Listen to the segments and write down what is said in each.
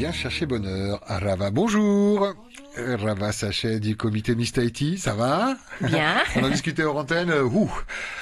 bien chercher bonheur. Ah, Rava, bonjour. Rava Sachet du comité Miss ça va Bien. On a discuté hors antenne. Euh, ouh,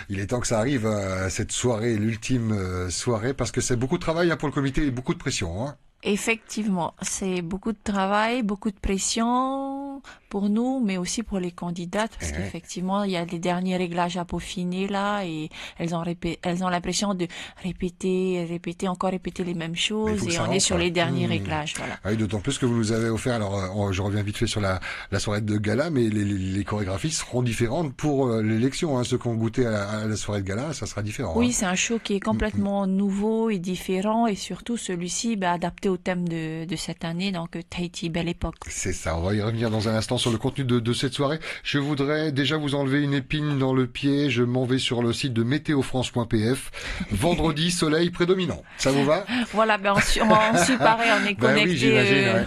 il est temps que ça arrive, euh, cette soirée, l'ultime euh, soirée, parce que c'est beaucoup de travail hein, pour le comité et beaucoup de pression. Hein. Effectivement, c'est beaucoup de travail, beaucoup de pression, pour nous, mais aussi pour les candidates, parce qu'effectivement, il y a les derniers réglages à peaufiner là, et elles ont, elles ont l'impression de répéter, répéter, encore répéter les mêmes choses, et on est sur les derniers mmh. réglages. Voilà. Ah d'autant plus que vous nous avez offert, alors euh, je reviens vite fait sur la, soirée de gala, mais les, chorégraphies seront différentes pour euh, l'élection. Hein, ceux qui ont goûté à la, soirée de gala, ça sera différent. Oui, hein. c'est un show qui est complètement mmh, mmh. nouveau et différent, et surtout celui-ci bah, adapté au thème de, cette année, donc Tahiti, belle époque. C'est ça, on va y revenir dans un un instant sur le contenu de, cette soirée. Je voudrais déjà vous enlever une épine dans le pied. Je m'en vais sur le site de météofrance.pf. Vendredi, soleil prédominant. Ça vous va Voilà, ben on, on, on est ben connecté euh,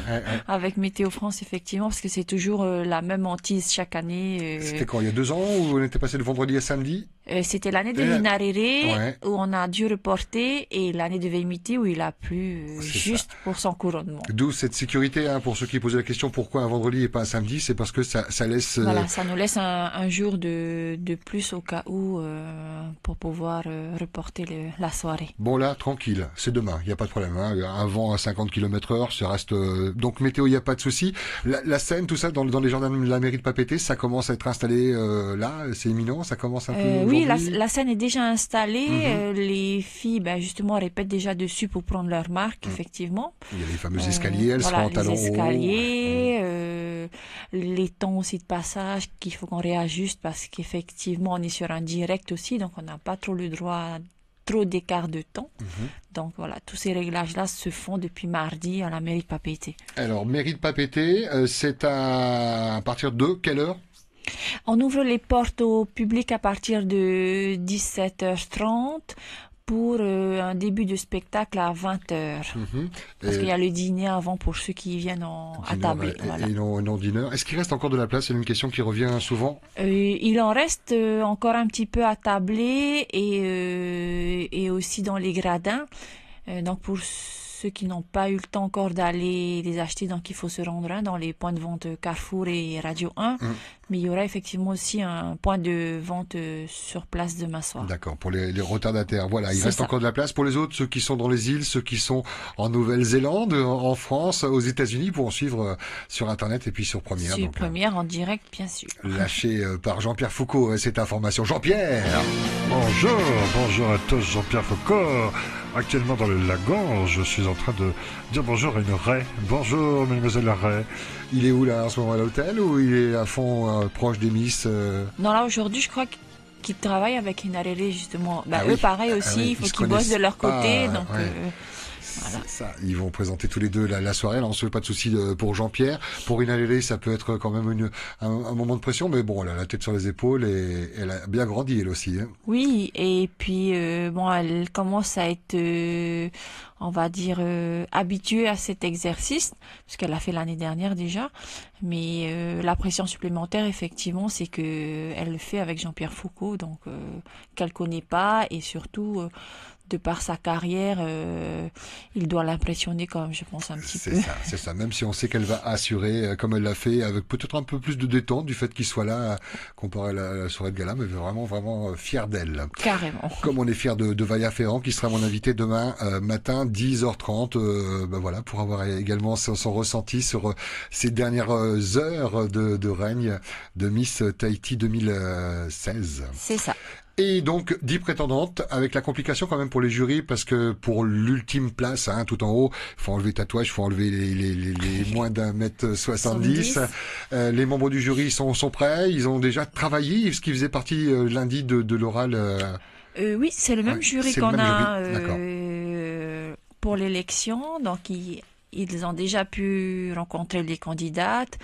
avec Météo France, effectivement, parce que c'est toujours euh, la même hantise chaque année. Euh. C'était quand Il y a deux ans ou on était passé de vendredi à samedi euh, c'était l'année de euh, Minarere où on a dû reporter et l'année de Vemiti où il a plu euh, juste pour son couronnement. D'où cette sécurité hein, pour ceux qui posaient la question pourquoi un vendredi et pas un samedi, c'est parce que ça, ça laisse. Voilà, ça nous laisse un, jour de, de, plus au cas où pour pouvoir reporter la soirée. Bon là, tranquille, c'est demain, il n'y a pas de problème. Hein. vent à 50 km heure, ça reste donc météo, il n'y a pas de souci. La, la, scène, tout ça dans, dans les jardins de la mairie de Papété, ça commence à être installé là, c'est imminent, ça commence un peu. Oui, la, scène est déjà installée. Mhm. Euh, les filles, ben, justement, répètent déjà dessus pour prendre leur marque, mhm. effectivement. Il y a les fameux euh, escaliers, elles sont en talons escaliers, euh, les temps aussi de passage qu'il faut qu'on réajuste parce qu'effectivement, on est sur un direct aussi, donc on n'a pas trop le droit trop d'écart de temps. Mhm. Donc voilà, tous ces réglages-là se font depuis mardi à la mairie de Papété. Alors, mairie de Papété, c'est à... à... partir de quelle heure on ouvre les portes au public à partir de 17h30 pour euh, un début de spectacle à 20h. Mhm. Parce qu'il y a le dîner avant pour ceux qui viennent à table. Voilà. Et, non, dîner. Est-ce qu'il reste encore de la place C'est une question qui revient souvent. Euh, il en reste euh, encore un petit peu à tabler et, et aussi dans les gradins. donc pour ceux qui n'ont pas eu le temps encore d'aller les acheter, donc il faut se rendre hein, dans les points de vente Carrefour et Radio 1. Mmh. Mais il y aura effectivement aussi un point de vente euh, sur place demain soir. D'accord, pour les, retardataires. Voilà, il reste encore de la place pour les autres, ceux qui sont dans les îles, ceux qui sont en Nouvelle-Zélande, en France, aux États-Unis, pour en suivre euh, sur Internet et puis sur Première. Sur euh, Première, en direct, bien sûr. Lâché par Jean-Pierre Foucault, cette information. Jean-Pierre Bonjour, bonjour à tous, Jean-Pierre Foucault actuellement dans le lagon. Je suis en train de dire bonjour à une raie. Bonjour, mademoiselle la raie. Il est où là en ce moment à l'hôtel ou il est à fond euh, proche des Miss euh Non, là aujourd'hui, je crois qu'il qu'ils travaillent avec alélée, justement. Bah, ah eux, pareil ah aussi, il faut qu'ils bossent de leur côté. donc, euh, ça, ils vont présenter tous les deux la, soirée. Là, on se fait pas de souci euh, pour Jean-Pierre. Pour Inalélé, ça peut être quand même une, un, moment de pression, mais bon, elle a la tête sur les épaules et elle a bien grandi, elle aussi. Hein. Oui, et puis, euh, bon, elle commence à être, euh, on va dire, habituée à cet exercice, puisqu'elle l'a fait l'année dernière déjà. Mais la pression supplémentaire, effectivement, c'est que elle le fait avec Jean-Pierre Foucault, donc qu'elle connaît pas, et surtout de par sa carrière, euh, il doit l'impressionner quand même, je pense, un petit peu. C'est ça, même si on sait qu'elle va assurer euh, comme elle l'a fait, avec peut-être un peu plus de détente du fait qu'il soit là, euh, comparé à la, soirée de gala, mais vraiment, vraiment euh, fier d'elle. Carrément. Comme on est fier de, de Valia Ferrand, qui sera mon invité demain matin, 10h30, ben voilà, pour avoir également son, son ressenti sur ces dernières heures de, de règne de Miss Tahiti 2016. C'est ça. Et donc dix prétendantes, avec la complication quand même pour les jurys, parce que pour l'ultime place, hein, tout en haut, faut enlever tatouage, faut enlever les, moins d'un mètre soixante-dix. Euh, les membres du jury sont, sont prêts, ils ont déjà travaillé, ce qui faisait partie euh, lundi de, l'oral. Euh, oui, c'est le même jury qu'on a pour l'élection, donc ils ont déjà pu rencontrer les candidates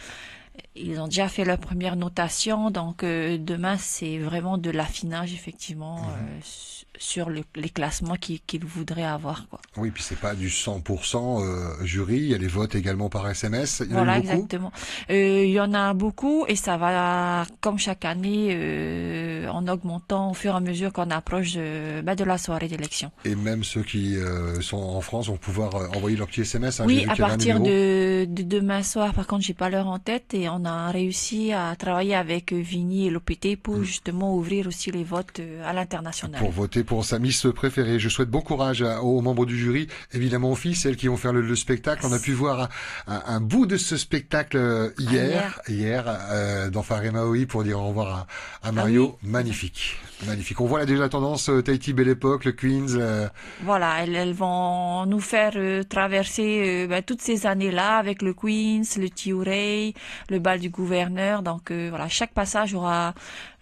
ils ont déjà fait leur première notation, donc euh, demain c'est vraiment de l'affinage effectivement mhm. euh, sur les classements qu'ils voudraient avoir. Quoi. Oui, puis c'est pas du 100% euh, jury, il y a les votes également par SMS. Il y voilà, en a exactement. Euh, il y en a beaucoup et ça va comme chaque année euh, en augmentant au fur et à mesure qu'on approche de bah, la soirée d'élection. Et même ceux qui sont en France vont pouvoir envoyer leur petit SMS. Hein, oui, à partir de, demain soir. Par contre, j'ai pas l'heure en tête et on a réussi à travailler avec Vigny et l'OPT pour mm. justement ouvrir aussi les votes à l'international. Pour voter pour sa Miss préférée. Je souhaite bon courage aux membres du jury, évidemment aux filles, celles qui vont faire le, spectacle. On a pu voir un, bout de ce spectacle euh, ah, hier, hier, euh, dans Faremaoui pour dire au revoir à, ah Mario. Magnifique, magnifique. On voit là déjà la tendance euh, Tahiti, belle époque, le Queens. Euh. Voilà, elles, vont nous faire traverser ben, toutes ces années-là avec le Queens, le Tiurei, le bal du gouverneur. Donc voilà, chaque passage aura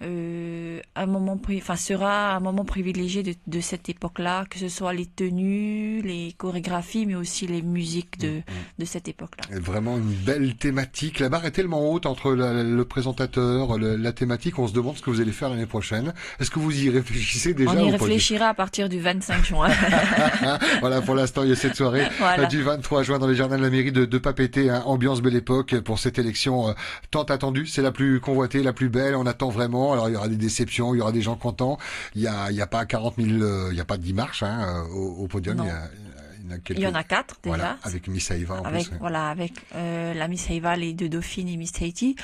euh, un moment, enfin sera un moment privilégié de, cette époque-là, que ce soit les tenues, les chorégraphies, mais aussi les musiques de, mm, mm. de cette époque-là. Vraiment une belle thématique. La barre est tellement haute entre le présentateur, la thématique. On se demande ce que vous allez faire l'année prochaine. Est-ce que vous y réfléchissez déjà On y réfléchira à partir du 25 juin. voilà, pour l'instant, il y a cette soirée euh, du 23 juin dans les jardins de la mairie de, de pas péter, hein. ambiance belle époque pour cette élection euh, tant attendue. C'est la plus convoitée, la plus belle. On attend vraiment alors il y aura des déceptions, il y aura des gens contents. Il n'y a, y a pas 40 000, euh, il n'y a pas 10 marches hein, euh, au, podium. Il y, en a quatre déjà. avec Miss Aiva en avec, plus. Voilà, avec euh, la Miss Aiva, les deux dauphines et Miss Haiti.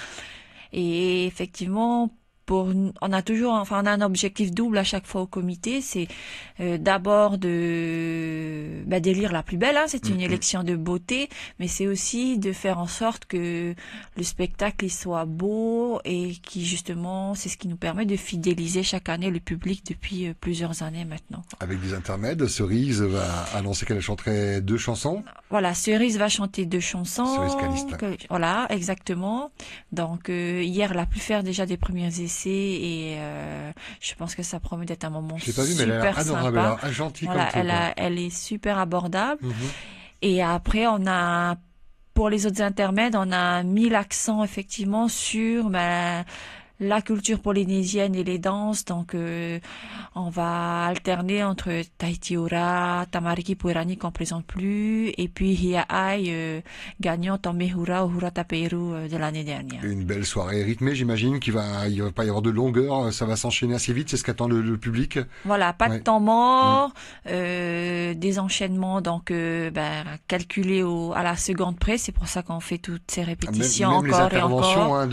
Et effectivement, on a toujours, enfin, on a un objectif double à chaque fois au comité. C'est euh, d'abord de bah, d'élire la plus belle. Hein, c'est une mm-hmm. élection de beauté, mais c'est aussi de faire en sorte que le spectacle il soit beau et qui justement, c'est ce qui nous permet de fidéliser chaque année le public depuis euh, plusieurs années maintenant. Avec des intermèdes, Cerise va annoncer qu'elle chanterait deux chansons. Voilà, Cerise va chanter deux chansons. Cerise voilà, exactement. Donc euh, hier, la a pu faire déjà des premières essais et euh, je pense que ça promet d'être un moment super vu, elle est adorable, sympa. Elle, elle, elle est super abordable. Mhm. Et après, on a pour les autres intermèdes, on a mis l'accent effectivement sur ben, la culture polynésienne et les danses. Donc, euh, on va alterner entre Tahiti Ora, Tamariki Puerani qu'on présente plus, et puis Hia'ai, euh, gagnant Tamehura au Hura Taperu euh, de l'année dernière. Une belle soirée rythmée, j'imagine, qu'il va, va pas y avoir de longueur, euh, ça va s'enchaîner assez vite, c'est ce qu'attend le, public. Voilà, pas de temps mort, mm. des enchaînements, donc, ben, calculés au, à la seconde près, c'est pour ça qu'on fait toutes ces ah, répétitions encore et encore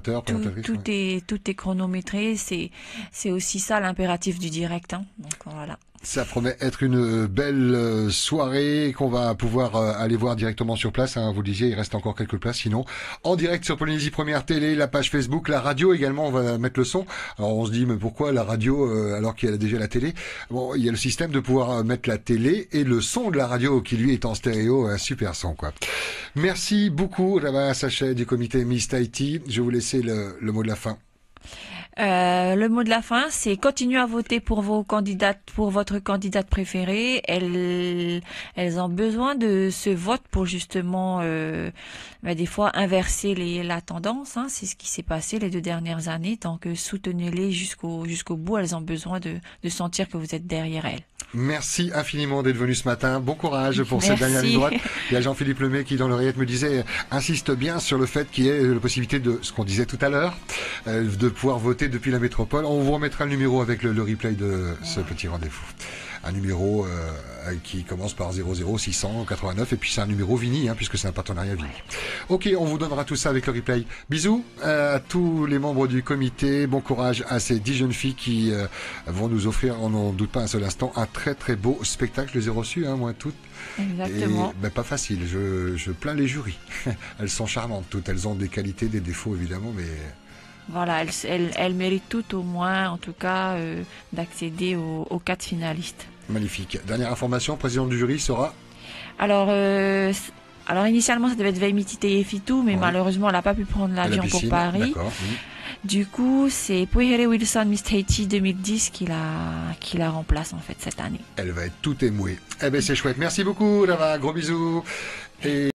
tout, est tout est chronométré. C'est c'est aussi ça l'impératif du direct. Hein. Donc voilà. Ça promet être une euh, belle euh, soirée qu'on va pouvoir euh, aller voir directement sur place. Hein. Vous le disiez, il reste encore quelques places. Sinon, en direct sur Polynésie Première Télé, la page Facebook, la radio également, on va mettre le son. Alors on se dit, mais pourquoi la radio alors qu'il y a déjà la télé Bon, il y a le système de pouvoir mettre la télé et le son de la radio qui lui est en stéréo, un super son quoi. Merci beaucoup Rava Sachet du comité Miss Tahiti. Je vais vous laisser le mot de la fin. Euh, le mot de la fin, c'est continuez à voter pour vos candidates, pour votre candidate préférée. Elles, elles ont besoin de ce vote pour justement, euh, bah, des fois, inverser les, la tendance. Hein. C'est ce qui s'est passé les deux dernières années. Donc, soutenez-les jusqu'au jusqu'au bout. Elles ont besoin de, de sentir que vous êtes derrière elles. Merci infiniment d'être venu ce matin. Bon courage pour cette dernière ligne droite. Il y a Jean-Philippe Lemay qui, dans l'oreillette, me disait, insiste bien sur le fait qu'il y ait la possibilité de, ce qu'on disait tout à l'heure, euh, de pouvoir voter depuis la métropole. On vous remettra le numéro avec le, replay de ce petit rendez-vous. Un numéro euh, qui commence par 00689 et puis c'est un numéro Vini, hein, puisque c'est un partenariat Vini. Ok, on vous donnera tout ça avec le replay. Bisous euh, à tous les membres du comité. Bon courage à ces dix jeunes filles qui euh, vont nous offrir, on n'en doute pas un seul instant, un très très beau spectacle. Je les ai reçus, hein, moi toutes. Exactement. Ben, pas facile, je, je plains les jurys. elles sont charmantes toutes, elles ont des qualités, des défauts évidemment, mais voilà, elle, mérite tout au moins, en tout cas, euh, d'accéder aux, quatre finalistes. Magnifique. Dernière information, président du jury sera Alors, euh, alors initialement, ça devait être et Fitou, mais malheureusement, elle n'a pas pu prendre l'avion pour Paris. Du coup, c'est Poyere Wilson Miss Haiti 2010 qui la, qui la remplace en fait cette année. Elle va être tout émouée. Eh bien, c'est chouette. Merci beaucoup, Lava. Gros bisous. Et...